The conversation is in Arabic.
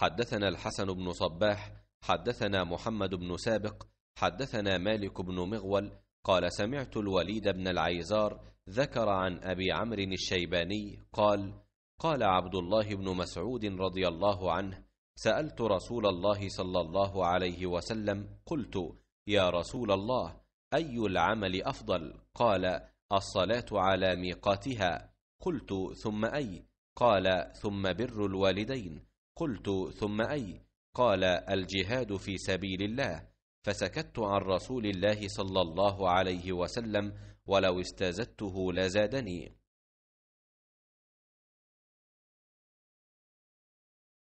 حدثنا الحسن بن صباح حدثنا محمد بن سابق حدثنا مالك بن مغول قال سمعت الوليد بن العيزار ذكر عن أبي عمرو الشيباني قال قال عبد الله بن مسعود رضي الله عنه سألت رسول الله صلى الله عليه وسلم قلت يا رسول الله أي العمل أفضل قال الصلاة على ميقاتها قلت ثم أي قال ثم بر الوالدين قلت ثم أي قال الجهاد في سبيل الله فسكت عن رسول الله صلى الله عليه وسلم ولو استزدته لزادني